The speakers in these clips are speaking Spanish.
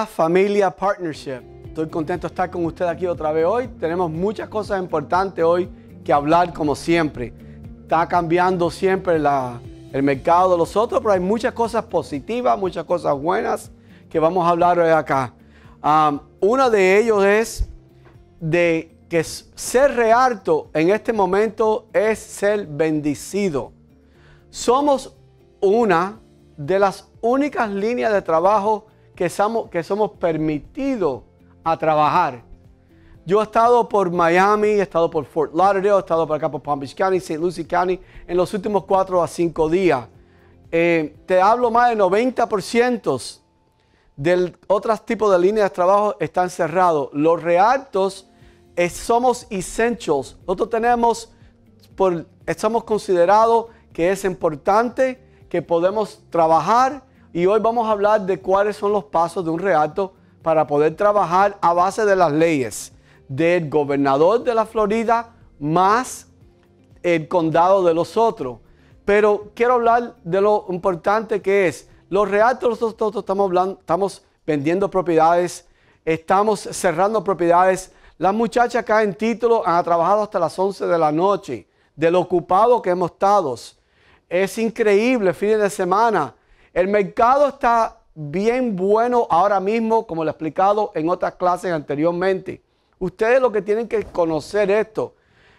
Familia Partnership. Estoy contento de estar con usted aquí otra vez hoy. Tenemos muchas cosas importantes hoy que hablar como siempre. Está cambiando siempre el mercado de los otros, pero hay muchas cosas positivas, muchas cosas buenas que vamos a hablar hoy acá. una de ellos es de que ser rearto en este momento es ser bendecido. Somos una de las únicas líneas de trabajo que somos, permitidos a trabajar. Yo he estado por Miami, he estado por Fort Lauderdale, he estado por acá por Palm Beach County, St. Lucie County, en los últimos cuatro a cinco días. Eh, te hablo más del 90% del otros tipos de líneas de trabajo están cerrados. Los reactos eh, somos essentials. Nosotros tenemos, por, estamos considerados que es importante, que podemos trabajar, y hoy vamos a hablar de cuáles son los pasos de un reato para poder trabajar a base de las leyes del gobernador de la Florida más el condado de los otros. Pero quiero hablar de lo importante que es. Los reatos, nosotros estamos, estamos vendiendo propiedades, estamos cerrando propiedades. Las muchachas acá en título han trabajado hasta las 11 de la noche, de lo ocupado que hemos estado. Es increíble, fines de semana el mercado está bien bueno ahora mismo, como lo he explicado en otras clases anteriormente. Ustedes lo que tienen que conocer esto.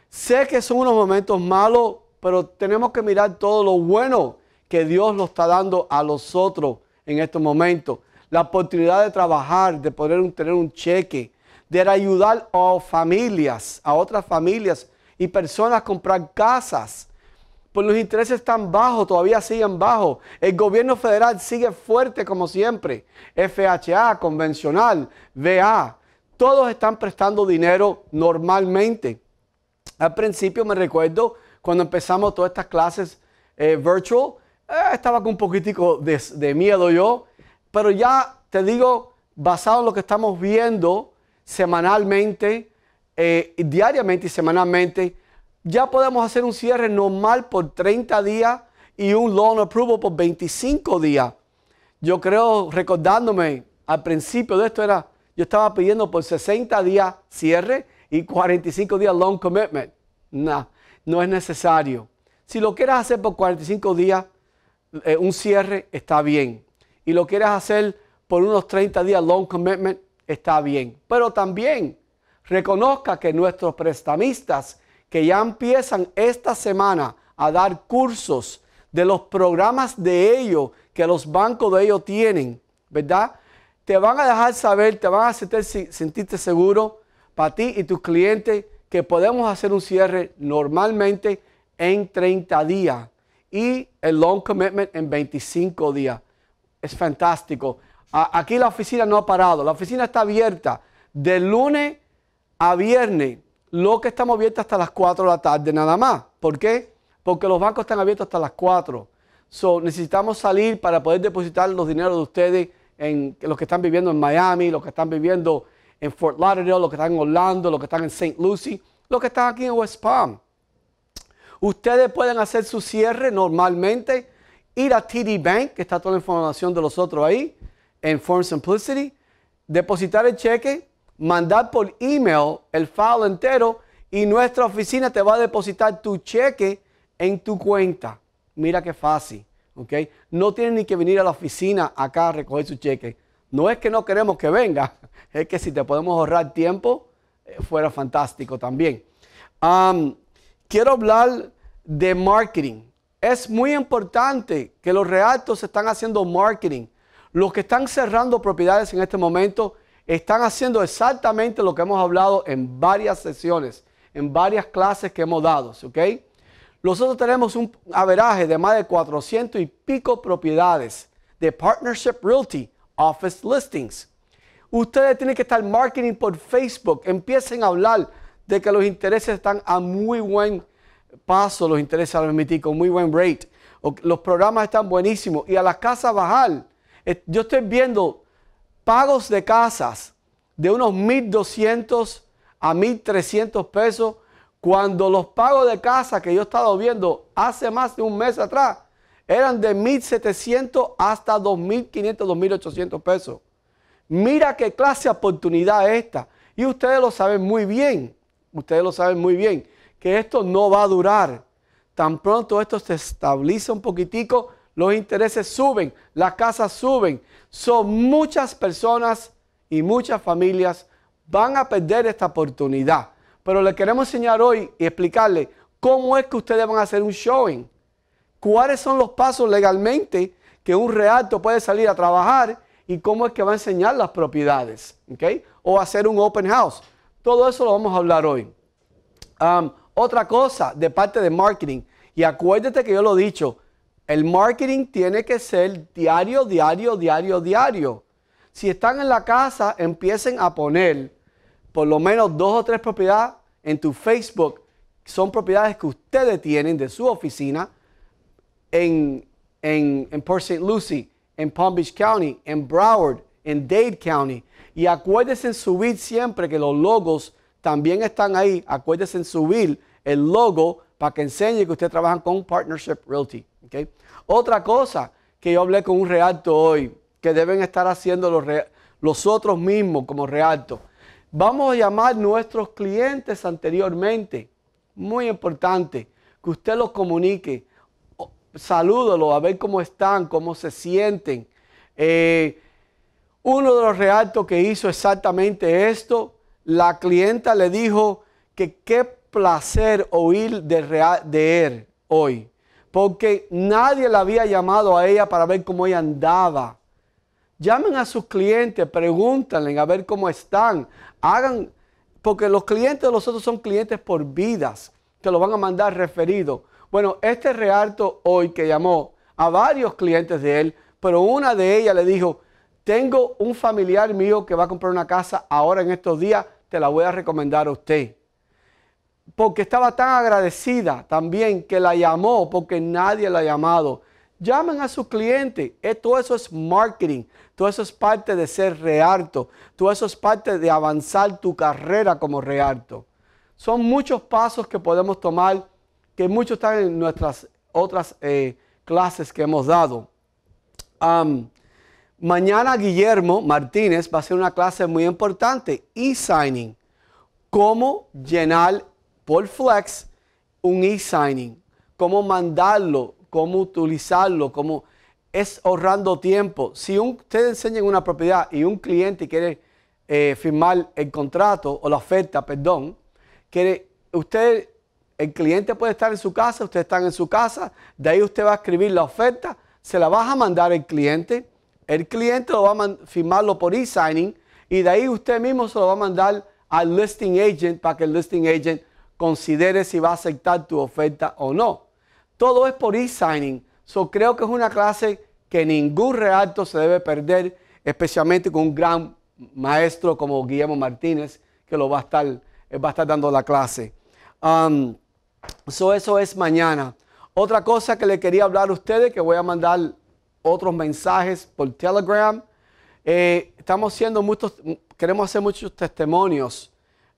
Sé que son unos momentos malos, pero tenemos que mirar todo lo bueno que Dios nos está dando a los otros en estos momentos. La oportunidad de trabajar, de poder tener un cheque, de ayudar a familias, a otras familias y personas a comprar casas pues los intereses están bajos, todavía siguen bajos. El gobierno federal sigue fuerte como siempre. FHA, convencional, VA, todos están prestando dinero normalmente. Al principio me recuerdo cuando empezamos todas estas clases eh, virtual, eh, estaba con un poquitico de, miedo yo, pero ya te digo, basado en lo que estamos viendo semanalmente, eh, diariamente y semanalmente, ya podemos hacer un cierre normal por 30 días y un loan approval por 25 días. Yo creo, recordándome al principio de esto, era, yo estaba pidiendo por 60 días cierre y 45 días loan commitment. No, no es necesario. Si lo quieres hacer por 45 días, eh, un cierre está bien. Y lo quieres hacer por unos 30 días loan commitment, está bien. Pero también reconozca que nuestros prestamistas que ya empiezan esta semana a dar cursos de los programas de ellos que los bancos de ellos tienen, ¿verdad? Te van a dejar saber, te van a hacer sentirte seguro para ti y tus clientes que podemos hacer un cierre normalmente en 30 días y el long commitment en 25 días. Es fantástico. Aquí la oficina no ha parado, la oficina está abierta de lunes a viernes lo que estamos abiertos hasta las 4 de la tarde nada más. ¿Por qué? Porque los bancos están abiertos hasta las 4. So, necesitamos salir para poder depositar los dineros de ustedes en los que están viviendo en Miami, los que están viviendo en Fort Lauderdale, los que están en Orlando, los que están en St. Lucie, los que están aquí en West Palm. Ustedes pueden hacer su cierre normalmente, ir a TD Bank, que está toda la información de los otros ahí, en Form Simplicity, depositar el cheque, mandar por email el file entero y nuestra oficina te va a depositar tu cheque en tu cuenta. Mira qué fácil, ¿ok? No tienes ni que venir a la oficina acá a recoger su cheque. No es que no queremos que venga, es que si te podemos ahorrar tiempo, eh, fuera fantástico también. quiero hablar de marketing. Es muy importante que los realtos están haciendo marketing. Los que están cerrando propiedades en este momento, están haciendo exactamente lo que hemos hablado en varias sesiones, en varias clases que hemos dado, ¿ok? Nosotros tenemos un averaje de más de 400 y pico propiedades de Partnership Realty Office Listings. Ustedes tienen que estar marketing por Facebook. Empiecen a hablar de que los intereses están a muy buen paso, los intereses al MIT, con muy buen rate. Los programas están buenísimos y a la casa bajar. Eh, yo estoy viendo pagos de casas de unos 1.200 a 1.300 pesos, cuando los pagos de casa que yo he estado viendo hace más de un mes atrás eran de 1.700 hasta 2.500, 2.800 pesos. Mira qué clase de oportunidad esta. Y ustedes lo saben muy bien, ustedes lo saben muy bien, que esto no va a durar. Tan pronto esto se estabiliza un poquitico, los intereses suben, las casas suben. Son muchas personas y muchas familias van a perder esta oportunidad. Pero le queremos enseñar hoy y explicarle cómo es que ustedes van a hacer un showing. Cuáles son los pasos legalmente que un realto puede salir a trabajar y cómo es que va a enseñar las propiedades. ¿okay? O hacer un open house. Todo eso lo vamos a hablar hoy. Um, otra cosa de parte de marketing. Y acuérdate que yo lo he dicho, el marketing tiene que ser diario, diario, diario, diario. Si están en la casa, empiecen a poner por lo menos dos o tres propiedades en tu Facebook. Son propiedades que ustedes tienen de su oficina en, Port St. Lucie, en Palm Beach County, en Broward, en Dade County. Y acuérdense en subir siempre que los logos también están ahí. Acuérdense en subir el logo para que enseñe que ustedes trabajan con Partnership Realty. Otra cosa que yo hablé con un realto hoy, que deben estar haciendo los, otros mismos como realto. Vamos a llamar nuestros clientes anteriormente. Muy importante que usted los comunique. Salúdalo a ver cómo están, cómo se sienten. Eh, uno de los reactos que hizo exactamente esto, la clienta le dijo que qué placer oír de, de él hoy porque nadie la había llamado a ella para ver cómo ella andaba. Llamen a sus clientes, pregúntanle a ver cómo están. Hagan, porque los clientes de los otros son clientes por vidas, te lo van a mandar referido. Bueno, este rearto hoy que llamó a varios clientes de él, pero una de ellas le dijo, tengo un familiar mío que va a comprar una casa ahora en estos días, te la voy a recomendar a usted porque estaba tan agradecida también que la llamó porque nadie la ha llamado. Llamen a su cliente. Eh, todo eso es marketing. Todo eso es parte de ser rearto. Todo eso es parte de avanzar tu carrera como realto. Son muchos pasos que podemos tomar, que muchos están en nuestras otras eh, clases que hemos dado. mañana Guillermo Martínez va a hacer una clase muy importante, e-signing. Cómo llenar por Flex un e-signing, cómo mandarlo, cómo utilizarlo, cómo es ahorrando tiempo. Si usted enseña enseñan una propiedad y un cliente quiere eh, firmar el contrato o la oferta, perdón, quiere, usted, el cliente puede estar en su casa, usted está en su casa, de ahí usted va a escribir la oferta, se la vas a mandar el cliente, el cliente lo va a firmarlo por e-signing y de ahí usted mismo se lo va a mandar al listing agent para que el listing agent considere si va a aceptar tu oferta o no. Todo es por e-signing. Yo creo que es una clase que ningún realto se debe perder, especialmente con un gran maestro como Guillermo Martínez, que lo va a estar, va a estar dando la clase. Um, eso es mañana. Otra cosa que le quería hablar a ustedes, que voy a mandar otros mensajes por Telegram. Eh, estamos haciendo muchos, queremos hacer muchos testimonios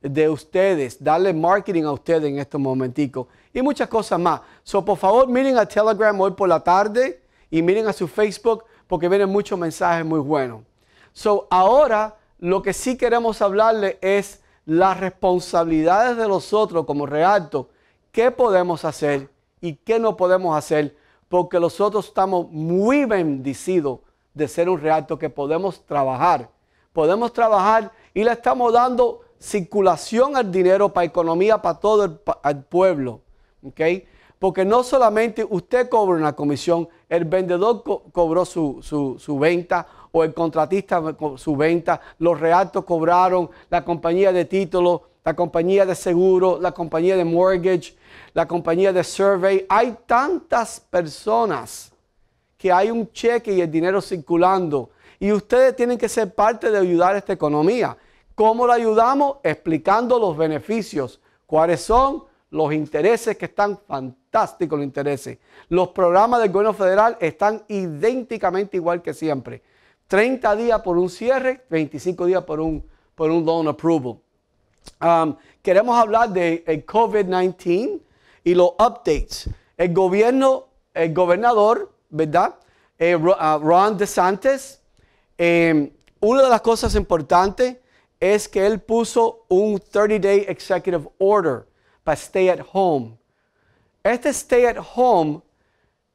de ustedes, darle marketing a ustedes en estos momenticos y muchas cosas más. So, por favor, miren a Telegram hoy por la tarde y miren a su Facebook porque vienen muchos mensajes muy buenos. So, ahora lo que sí queremos hablarle es las responsabilidades de nosotros como realto. ¿Qué podemos hacer y qué no podemos hacer? Porque nosotros estamos muy bendecidos de ser un reacto que podemos trabajar. Podemos trabajar y le estamos dando circulación al dinero para economía, para todo el, pueblo. ¿okay? Porque no solamente usted cobra una comisión, el vendedor cobró su, venta o el contratista su venta, los reactos cobraron, la compañía de título la compañía de seguro, la compañía de mortgage, la compañía de survey. Hay tantas personas que hay un cheque y el dinero circulando. Y ustedes tienen que ser parte de ayudar a esta economía. ¿Cómo lo ayudamos? Explicando los beneficios. ¿Cuáles son? Los intereses que están fantásticos, los intereses. Los programas del gobierno federal están idénticamente igual que siempre. 30 días por un cierre, 25 días por un, por un loan approval. Um, queremos hablar de, eh, COVID-19 y los updates. El gobierno, el gobernador, ¿verdad? Eh, ah, Ron DeSantis, eh, una de las cosas importantes es que él puso un 30-day executive order para stay at home. Este stay at home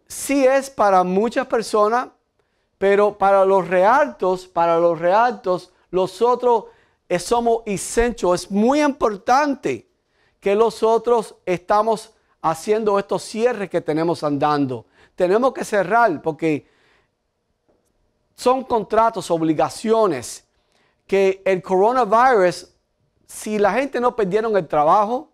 sí es para muchas personas, pero para los realtos, para los realtos, los otros somos esenciales. Es muy importante que los otros estamos haciendo estos cierres que tenemos andando. Tenemos que cerrar porque son contratos, obligaciones que el coronavirus, si la gente no perdieron el trabajo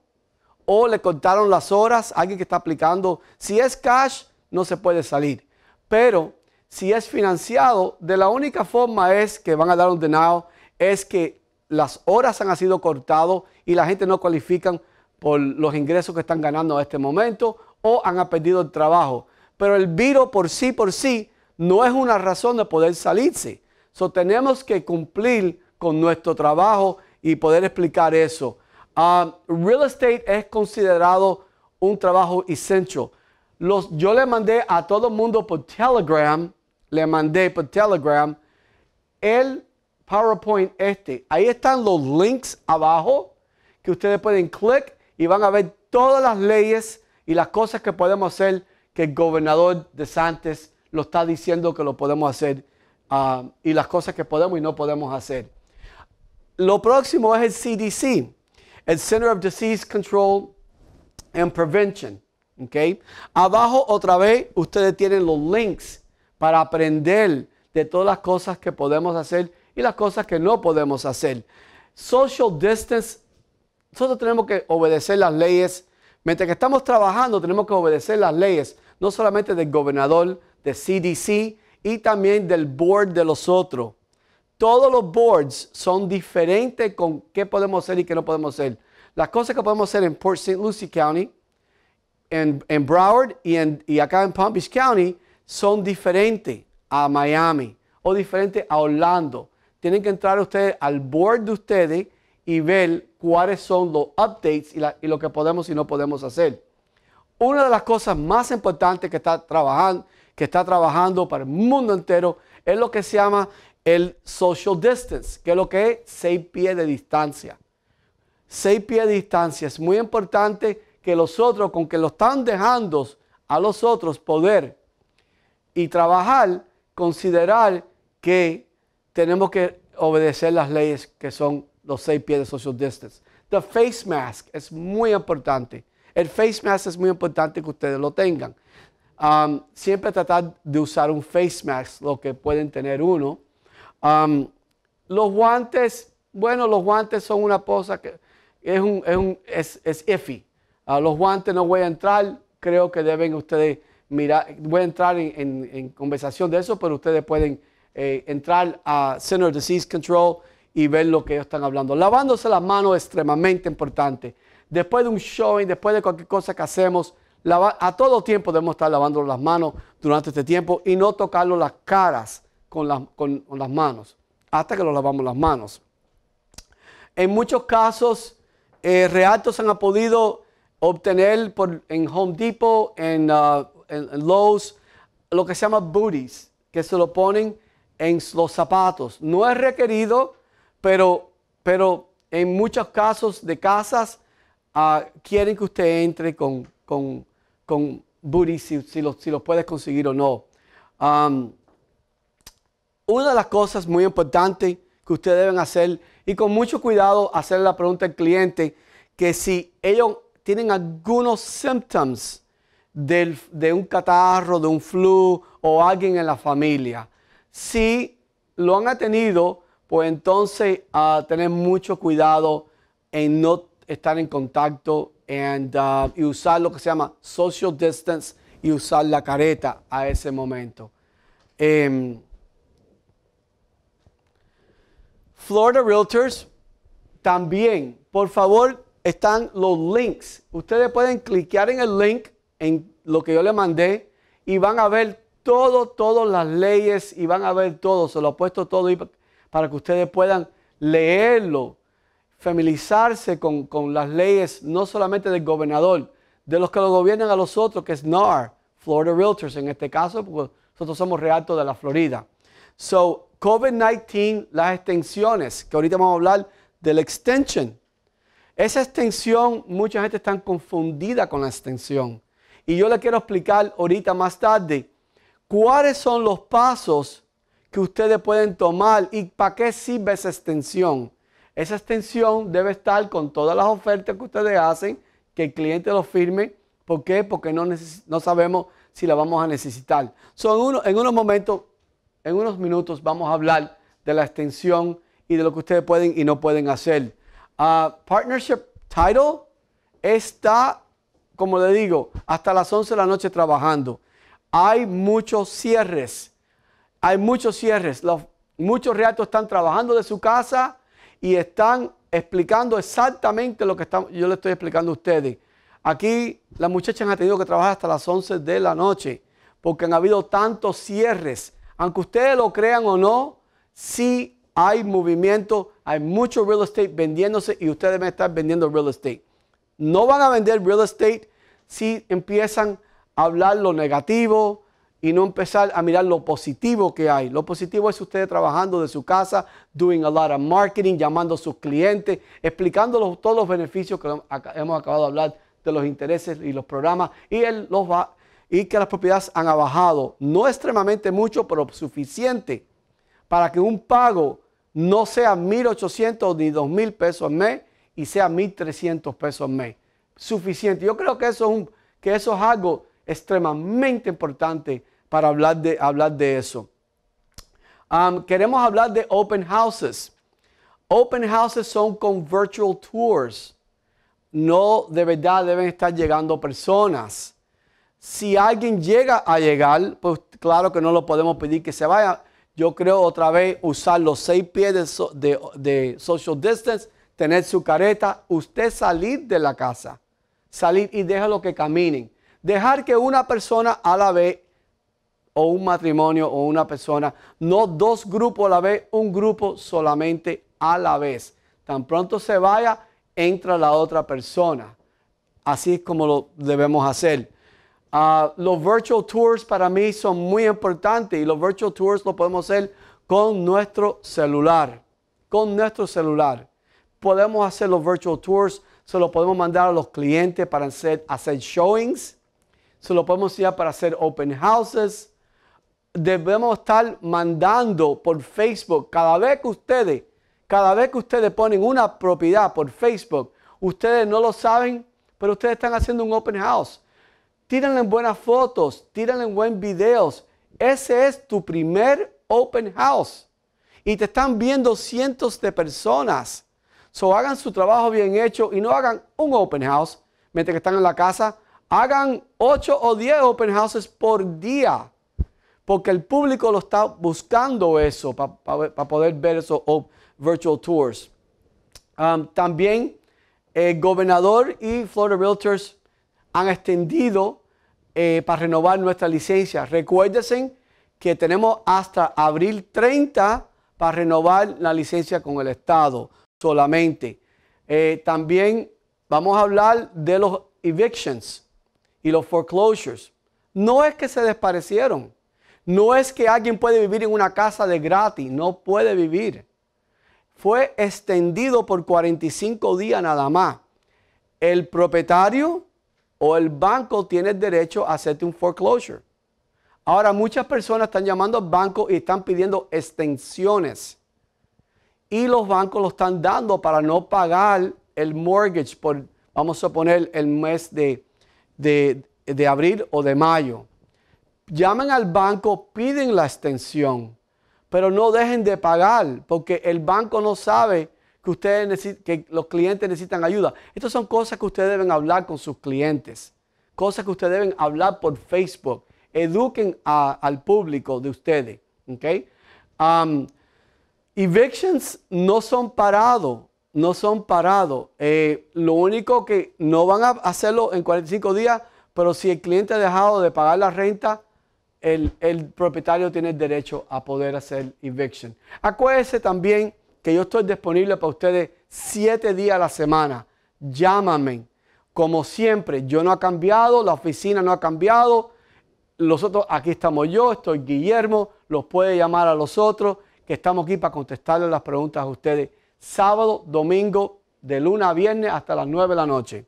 o le cortaron las horas, alguien que está aplicando, si es cash, no se puede salir. Pero si es financiado, de la única forma es que van a dar un denado, es que las horas han sido cortadas y la gente no cualifica por los ingresos que están ganando a este momento o han perdido el trabajo. Pero el virus por sí, por sí, no es una razón de poder salirse. So, tenemos que cumplir con nuestro trabajo y poder explicar eso. Um, real estate es considerado un trabajo essential. Los, yo le mandé a todo el mundo por Telegram, le mandé por Telegram el PowerPoint este. Ahí están los links abajo que ustedes pueden clic y van a ver todas las leyes y las cosas que podemos hacer que el gobernador de Santos lo está diciendo que lo podemos hacer um, y las cosas que podemos y no podemos hacer. Lo próximo es el CDC, el Center of Disease Control and Prevention. ¿okay? Abajo otra vez ustedes tienen los links para aprender de todas las cosas que podemos hacer y las cosas que no podemos hacer. Social distance, nosotros tenemos que obedecer las leyes. Mientras que estamos trabajando, tenemos que obedecer las leyes, no solamente del gobernador, del CDC y también del board de los otros. Todos los boards son diferentes con qué podemos hacer y qué no podemos hacer. Las cosas que podemos hacer en Port St. Lucie County, en, en Broward y, acá en Palm Beach County son diferentes a Miami o diferentes a Orlando. Tienen que entrar ustedes al board de ustedes y ver cuáles son los updates y, y lo que podemos y no podemos hacer. Una de las cosas más importantes que está trabajando, que está trabajando para el mundo entero es lo que se llama el social distance, que es lo que es seis pies de distancia. Seis pies de distancia. Es muy importante que los otros, con que lo están dejando a los otros poder y trabajar, considerar que tenemos que obedecer las leyes que son los seis pies de social distance. The face mask es muy importante. El face mask es muy importante que ustedes lo tengan. Um, siempre tratar de usar un face mask, lo que pueden tener uno los guantes, bueno, los guantes son una cosa que es un, es, un, es, es iffy. Ah, los guantes no voy a entrar, creo que deben ustedes mirar, voy a entrar en, conversación de eso, pero ustedes pueden eh, entrar a Center Disease Control y ver lo que ellos están hablando. Lavándose las manos es extremadamente importante. Después de un showing, después de cualquier cosa que hacemos, a todo tiempo debemos estar lavando las manos durante este tiempo y no tocarlo las caras con las, manos, hasta que lo lavamos las manos. En muchos casos, eh, reactos han podido obtener por, en Home Depot, uh, en, Lowe's, lo que se llama booties, que se lo ponen en los zapatos. No es requerido, pero, pero en muchos casos de casas ah, quieren que usted entre con, con, con booties si, los, si puedes conseguir o no. Um, una de las cosas muy importantes que ustedes deben hacer y con mucho cuidado hacer la pregunta al cliente que si ellos tienen algunos síntomas de, un catarro, de un flu o alguien en la familia. Si lo han tenido, pues entonces ah, tener mucho cuidado en no estar en contacto ah, y usar lo que se llama social distance y usar la careta a ese momento. Em, Florida Realtors también. Por favor, están los links. Ustedes pueden cliquear en el link, en lo que yo le mandé, y van a ver todo, todas las leyes y van a ver todo. Se lo he puesto todo para que ustedes puedan leerlo, familiarizarse con, las leyes, no solamente del gobernador, de los que lo gobiernan a los otros, que es NAR, Florida Realtors en este caso, porque nosotros somos realtos de la Florida. So, COVID-19, las extensiones, que ahorita vamos a hablar del extension. Esa extensión, mucha gente está confundida con la extensión. Y yo le quiero explicar ahorita más tarde cuáles son los pasos que ustedes pueden tomar y para qué sirve esa extensión. Esa extensión debe estar con todas las ofertas que ustedes hacen, que el cliente lo firme. ¿Por qué? Porque no, sabemos si la vamos a necesitar. Son en unos momentos en unos minutos vamos a hablar de la extensión y de lo que ustedes pueden y no pueden hacer. Ah, partnership Title está, como le digo, hasta las 11 de la noche trabajando. Hay muchos cierres, hay muchos cierres. Los, muchos reactos están trabajando de su casa y están explicando exactamente lo que yo le estoy explicando a ustedes. Aquí las muchachas han tenido que trabajar hasta las 11 de la noche porque han habido tantos cierres aunque ustedes lo crean o no, sí hay movimiento, hay mucho real estate vendiéndose y ustedes van a estar vendiendo real estate. No van a vender real estate si empiezan a hablar lo negativo y no empezar a mirar lo positivo que hay. Lo positivo es ustedes trabajando de su casa, doing a lot of marketing, llamando a sus clientes, explicándoles todos los beneficios que hemos acabado de hablar de los intereses y los programas y él los, va a y que las propiedades han bajado, no extremadamente mucho, pero suficiente para que un pago no sea 1.800 ni 2.000 pesos al mes y sea 1.300 pesos al mes. Suficiente. Yo creo que eso es, un, que eso es algo extremadamente importante para hablar de, hablar de eso. Um, queremos hablar de open houses. Open houses son con virtual tours. No de verdad deben estar llegando personas. Si alguien llega a llegar, pues claro que no lo podemos pedir que se vaya. Yo creo otra vez usar los seis pies de, social distance, tener su careta, usted salir de la casa, salir y déjalo que caminen. Dejar que una persona a la vez o un matrimonio o una persona, no dos grupos a la vez, un grupo solamente a la vez. Tan pronto se vaya, entra la otra persona. Así es como lo debemos hacer. Ah, los virtual tours para mí son muy importantes y los virtual tours lo podemos hacer con nuestro celular. Con nuestro celular. Podemos hacer los virtual tours, se los podemos mandar a los clientes para hacer, hacer showings, se los podemos enviar para hacer open houses. Debemos estar mandando por Facebook cada vez que ustedes, cada vez que ustedes ponen una propiedad por Facebook, ustedes no lo saben, pero ustedes están haciendo un open house tírenle buenas fotos, tírenle en buen videos. Ese es tu primer open house. Y te están viendo cientos de personas. So hagan su trabajo bien hecho y no hagan un open house mientras que están en la casa. Hagan 8 o 10 open houses por día. Porque el público lo está buscando eso para poder ver esos oh, virtual tours. Um, también el eh, gobernador y Florida Realtors han extendido eh, para renovar nuestra licencia. Recuérdense que tenemos hasta abril 30 para renovar la licencia con el Estado solamente. Eh, también vamos a hablar de los evictions y los foreclosures. No es que se desparecieron. No es que alguien puede vivir en una casa de gratis. No puede vivir. Fue extendido por 45 días nada más. El propietario o el banco tiene derecho a hacerte un foreclosure. Ahora muchas personas están llamando al banco y están pidiendo extensiones. Y los bancos lo están dando para no pagar el mortgage por, vamos a poner, el mes de, de abril o de mayo. Llamen al banco, piden la extensión, pero no dejen de pagar porque el banco no sabe que ustedes que los clientes necesitan ayuda. Estas son cosas que ustedes deben hablar con sus clientes, cosas que ustedes deben hablar por Facebook. Eduquen al público de ustedes, okay evictions no son parados, no son parados. Eh, lo único que no van a hacerlo en 45 días, pero si el cliente ha dejado de pagar la renta, el, propietario tiene el derecho a poder hacer eviction. Acuérdese también que yo estoy disponible para ustedes siete días a la semana. Llámame. Como siempre, yo no ha cambiado, la oficina no ha cambiado. Los otros, aquí estamos yo, estoy Guillermo, los puede llamar a los otros, que estamos aquí para contestarles las preguntas a ustedes. Sábado, domingo, de luna a viernes hasta las 9 de la noche.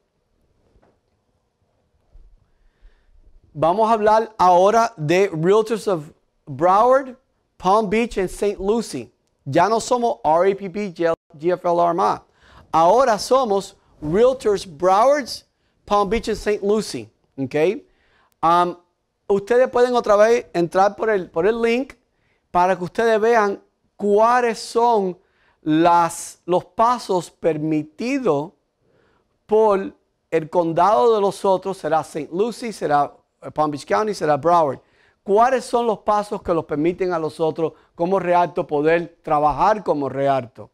Vamos a hablar ahora de Realtors of Broward, Palm Beach y St. Lucie. Ya no somos RAPP GFLR más. Ahora somos Realtors Browards, Palm Beach y St. Lucie. Um, ustedes pueden otra vez entrar por el, por el link para que ustedes vean cuáles son las, los pasos permitidos por el condado de los otros. Será St. Lucie, será Palm Beach County, será Broward cuáles son los pasos que los permiten a los otros como realto poder trabajar como realto.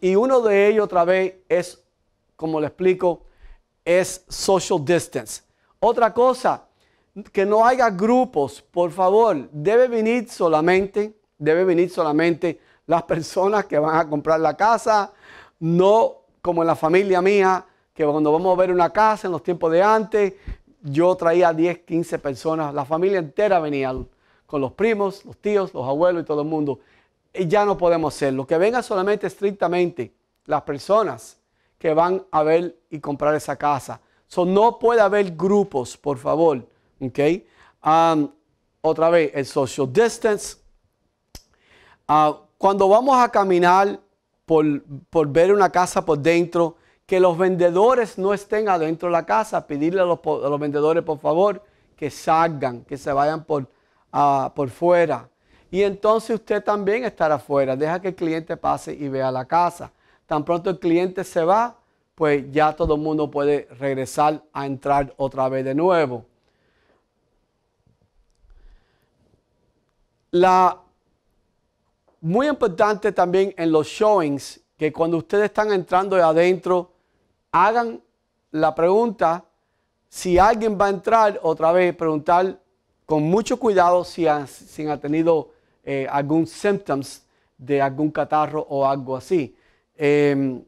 y uno de ellos otra vez es, como le explico, es social distance. Otra cosa, que no haya grupos, por favor, debe venir solamente, debe venir solamente las personas que van a comprar la casa, no como en la familia mía, que cuando vamos a ver una casa en los tiempos de antes, yo traía 10, 15 personas, la familia entera venía, con los primos, los tíos, los abuelos y todo el mundo. Y ya no podemos Lo Que vengan solamente estrictamente las personas que van a ver y comprar esa casa. no puede haber grupos, por favor. Um, otra vez, el social distance. Ah, cuando vamos a caminar por, por ver una casa por dentro, que los vendedores no estén adentro de la casa, pedirle a los, vendedores, por favor, que salgan, que se vayan por, ah, por fuera. Y entonces usted también estará afuera. Deja que el cliente pase y vea la casa. Tan pronto el cliente se va, pues ya todo el mundo puede regresar a entrar otra vez de nuevo. La, muy importante también en los showings, que cuando ustedes están entrando adentro hagan la pregunta, si alguien va a entrar otra vez, preguntar con mucho cuidado si ha tenido eh, algún symptoms de algún catarro o algo así. Em,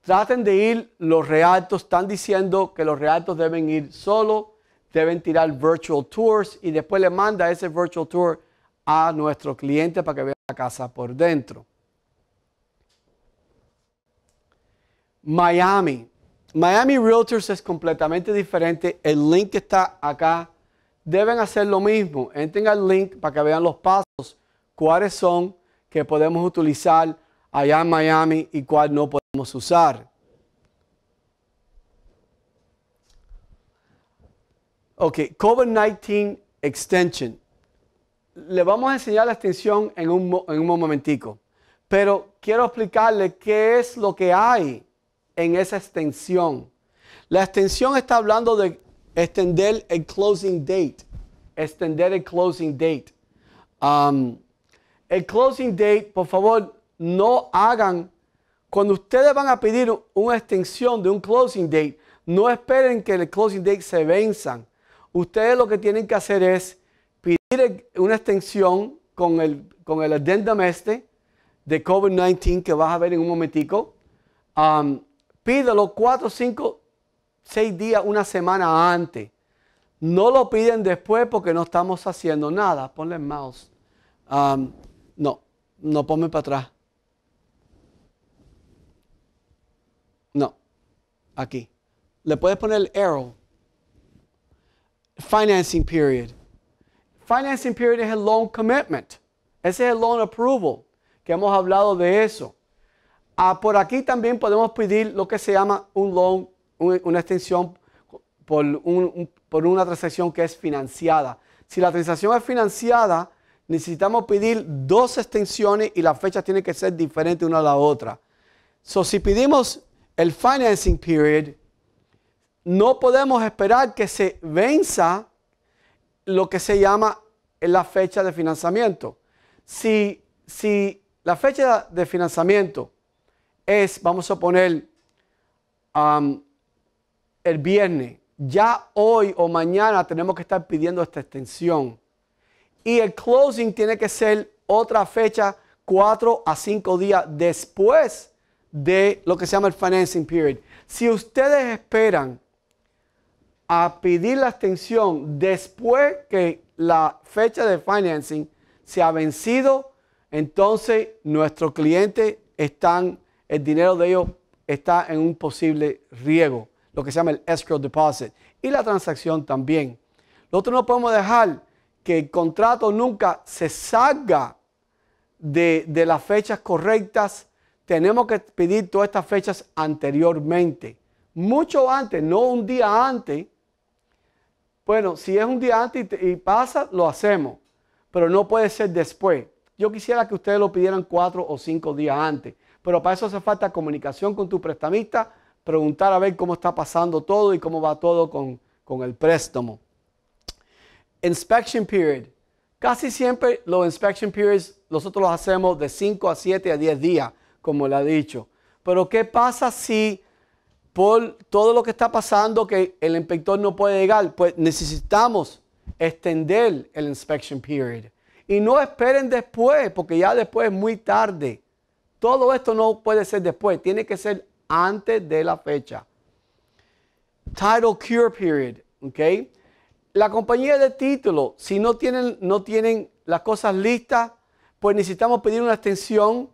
traten de ir, los realtos están diciendo que los realtos deben ir solo, deben tirar virtual tours y después le manda ese virtual tour a nuestro cliente para que vea la casa por dentro. Miami, Miami Realtors es completamente diferente. El link está acá. Deben hacer lo mismo. Entren al link para que vean los pasos, cuáles son que podemos utilizar allá en Miami y cuál no podemos usar. Ok, COVID-19 Extension. Le vamos a enseñar la extensión en un, en un momentico, pero quiero explicarle qué es lo que hay en esa extensión. La extensión está hablando de extender el closing date. Extender el closing date. Um, el closing date, por favor, no hagan. Cuando ustedes van a pedir una extensión de un closing date, no esperen que el closing date se venza. Ustedes lo que tienen que hacer es pedir una extensión con el, con el addendum este de COVID-19 que vas a ver en un momentico. Um, pídelo cuatro, cinco, seis días, una semana antes. No lo piden después porque no estamos haciendo nada. Ponle mouse. Um, no, no ponme para atrás. No, aquí. Le puedes poner el arrow. Financing period. Financing period es el loan commitment. Ese es el loan approval, que hemos hablado de eso. Ah, por aquí también podemos pedir lo que se llama un loan, una extensión por, un, por una transacción que es financiada. Si la transacción es financiada, necesitamos pedir dos extensiones y las fechas tienen que ser diferentes una a la otra. So, si pedimos el financing period, no podemos esperar que se venza lo que se llama la fecha de financiamiento. Si, si la fecha de financiamiento vamos a poner, um, el viernes. Ya hoy o mañana tenemos que estar pidiendo esta extensión. Y el closing tiene que ser otra fecha, cuatro a cinco días después de lo que se llama el financing period. Si ustedes esperan a pedir la extensión después que la fecha de financing se ha vencido, entonces nuestros clientes están el dinero de ellos está en un posible riego, lo que se llama el escrow deposit, y la transacción también. Nosotros no podemos dejar que el contrato nunca se salga de, las fechas correctas. Tenemos que pedir todas estas fechas anteriormente, mucho antes, no un día antes. Bueno, si es un día antes y pasa, lo hacemos, pero no puede ser después. Yo quisiera que ustedes lo pidieran cuatro o cinco días antes. Pero para eso hace falta comunicación con tu prestamista, preguntar a ver cómo está pasando todo y cómo va todo con, el préstamo. Inspection period. Casi siempre los inspection periods nosotros los hacemos de 5 a 7 a 10 días, como le he dicho. Pero ¿qué pasa si por todo lo que está pasando que el inspector no puede llegar? Pues necesitamos extender el inspection period. Y no esperen después, porque ya después es muy tarde. Todo esto no puede ser después, tiene que ser antes de la fecha. Title Cure Period, ¿ok? La compañía de título, si no tienen, no tienen las cosas listas, pues necesitamos pedir una extensión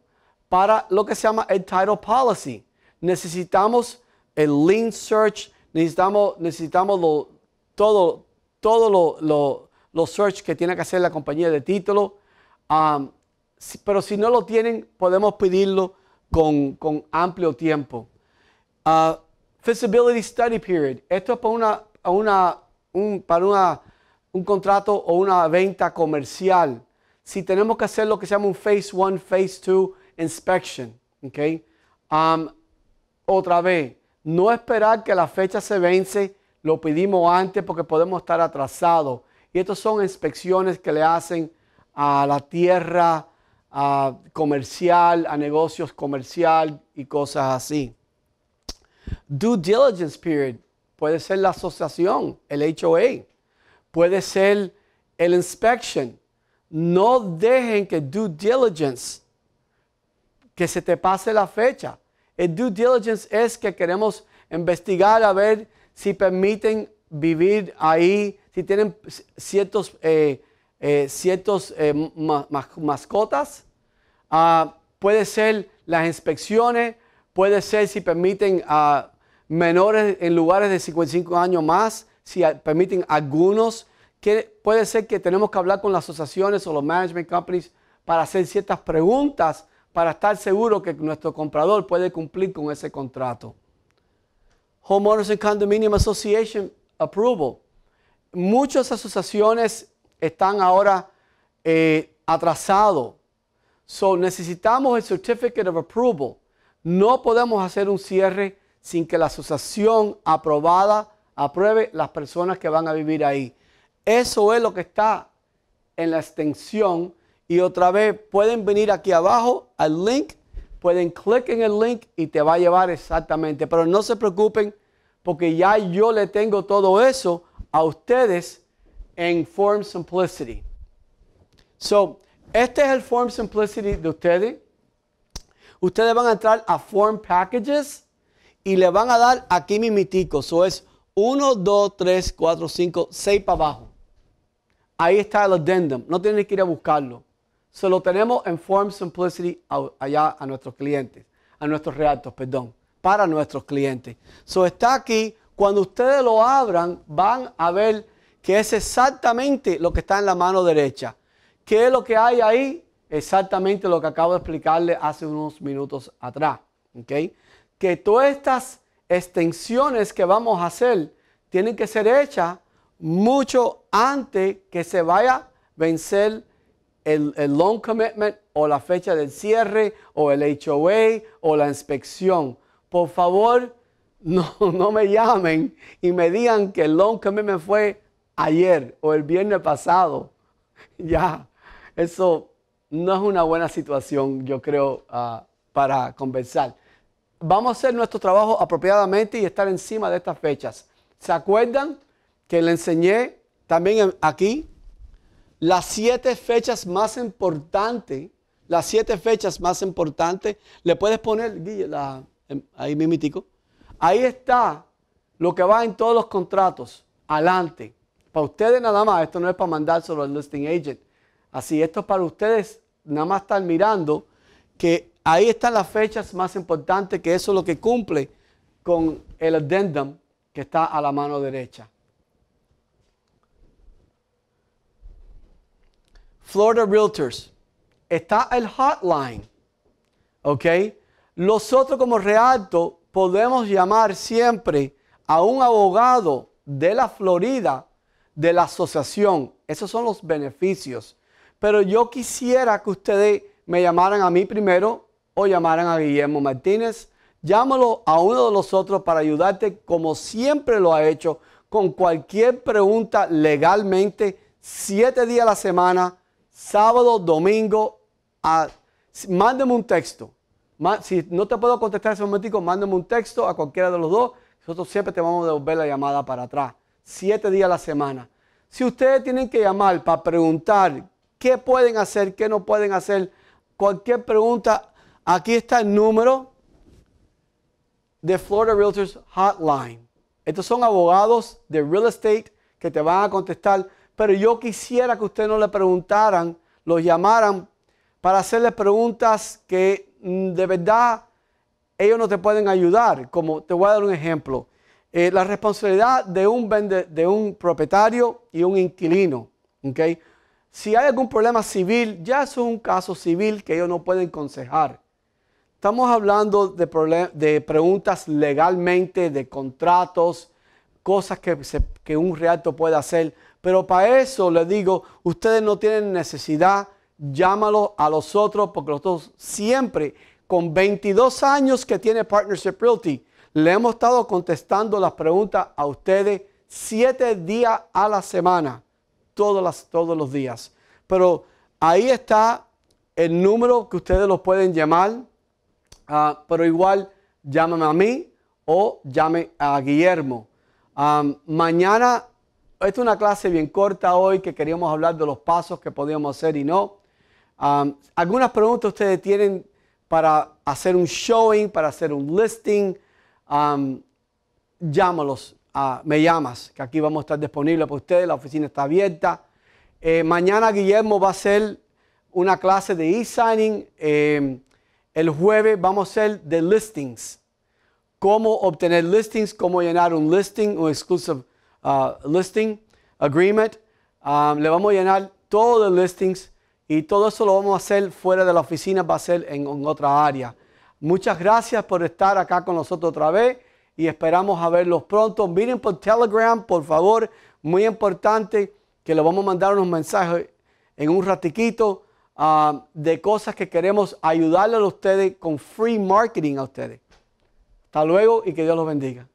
para lo que se llama el Title Policy. Necesitamos el Link Search, necesitamos, necesitamos todo, lo, los search que tiene que hacer la compañía de título. Um, pero si no lo tienen, podemos pedirlo con, amplio tiempo. Ah, feasibility study period. Esto es para, un, contrato o una venta comercial. Si tenemos que hacer lo que se llama un Phase one, Phase two inspection. Okay? otra vez, no esperar que la fecha se vence, lo pedimos antes porque podemos estar atrasados. Y estas son inspecciones que le hacen a la tierra, a comercial, a negocios comercial y cosas así. Due diligence period puede ser la asociación, el HOA, puede ser el inspection. No dejen que due diligence, que se te pase la fecha. El due diligence es que queremos investigar a ver si permiten vivir ahí, si tienen ciertos eh, eh, ciertas eh, mascotas, ah, puede ser las inspecciones, puede ser si permiten a menores en lugares de 55 años más, si permiten algunos, que puede ser que tenemos que hablar con las asociaciones o los management companies para hacer ciertas preguntas para estar seguro que nuestro comprador puede cumplir con ese contrato. Homeowners and Condominium Association Approval. Muchas asociaciones están ahora eh, atrasados. So necesitamos el Certificate of Approval. No podemos hacer un cierre sin que la asociación aprobada apruebe las personas que van a vivir ahí. Eso es lo que está en la extensión. Y otra vez pueden venir aquí abajo al link, pueden clic en el link y te va a llevar exactamente. Pero no se preocupen porque ya yo le tengo todo eso a ustedes en Form Simplicity. So, este es el Form Simplicity de ustedes. Ustedes van a entrar a Form Packages y le van a dar aquí mitico. Eso es 1, 2, 3, 4, 5, 6 para abajo. Ahí está el addendum. No tienen que ir a buscarlo. Se lo tenemos en Form Simplicity allá a nuestros clientes, a nuestros reactos, perdón, para nuestros clientes. So está aquí. Cuando ustedes lo abran, van a ver que es exactamente lo que está en la mano derecha. ¿Qué es lo que hay ahí? Exactamente lo que acabo de explicarle hace unos minutos atrás. Que todas estas extensiones que vamos a hacer tienen que ser hechas mucho antes que se vaya a vencer el, el, long commitment o la fecha del cierre o el HOA o la inspección. Por favor, no, no me llamen y me digan que el long commitment fue ayer o el viernes pasado, ya, eso no es una buena situación, yo creo, ah, para conversar. Vamos a hacer nuestro trabajo apropiadamente y estar encima de estas fechas. ¿Se acuerdan que le enseñé también aquí las siete fechas más importantes? Las siete fechas más importantes. Le puedes poner, Guille, la, em, ahí Ahí está lo que va en todos los contratos. Adelante. Para ustedes nada más, esto no es para mandar solo al listing agent. Así, esto es para ustedes nada más estar mirando que ahí están las fechas más importantes, que eso es lo que cumple con el addendum que está a la mano derecha. Florida Realtors. Está el hotline. ¿Ok? Nosotros como Realto podemos llamar siempre a un abogado de la Florida de la asociación. Esos son los beneficios. Pero yo quisiera que ustedes me llamaran a mí primero o llamaran a Guillermo Martínez. Llámalo a uno de los otros para ayudarte como siempre lo ha hecho con cualquier pregunta legalmente, siete días a la semana, sábado, domingo. A, un texto. Si no te puedo contestar ese momento, mándeme un texto a cualquiera de los dos. Nosotros siempre te vamos a devolver la llamada para atrás siete días a la semana. Si ustedes tienen que llamar para preguntar qué pueden hacer, qué no pueden hacer, cualquier pregunta, aquí está el número de Florida Realtors Hotline. Estos son abogados de real estate que te van a contestar, pero yo quisiera que ustedes no le preguntaran, los llamaran para hacerles preguntas que mm, de verdad ellos no te pueden ayudar. Como te voy a dar un ejemplo. Eh, la responsabilidad de un, de un propietario y un inquilino. Si hay algún problema civil, ya es un caso civil que ellos no pueden aconsejar. Estamos hablando de, de preguntas legalmente, de contratos, cosas que, que un realto puede hacer. Pero para eso les digo, ustedes no tienen necesidad, llámalos a los otros, porque los otros siempre, con 22 años que tiene Partnership Realty, le hemos estado contestando las preguntas a ustedes siete días a la semana, todos, los días. Pero ahí está el número que ustedes lo pueden llamar, ah, pero igual llámame a mí o llame a Guillermo. Ah, mañana, esta es una clase bien corta hoy que queríamos hablar de los pasos que podíamos hacer y no. Ah, algunas preguntas ustedes tienen para hacer un showing, para hacer un listing, llámalos, me llamas, que aquí vamos a estar disponibles para ustedes, la oficina está abierta. Eh, mañana Guillermo va a hacer una clase de e-signing. Em, el jueves vamos a hacer de listings. Cómo obtener listings, cómo llenar un listing, un exclusive ah, listing agreement. le vamos a llenar todos los listings y todo eso lo vamos a hacer fuera de la oficina, va a ser en otra área. Muchas gracias por estar acá con nosotros otra vez y esperamos a verlos pronto. Miren por Telegram, por favor, muy importante que le vamos a mandar unos mensajes en un ratiquito ah, de cosas que queremos ayudarle a ustedes con free marketing a ustedes. Hasta luego y que Dios los bendiga.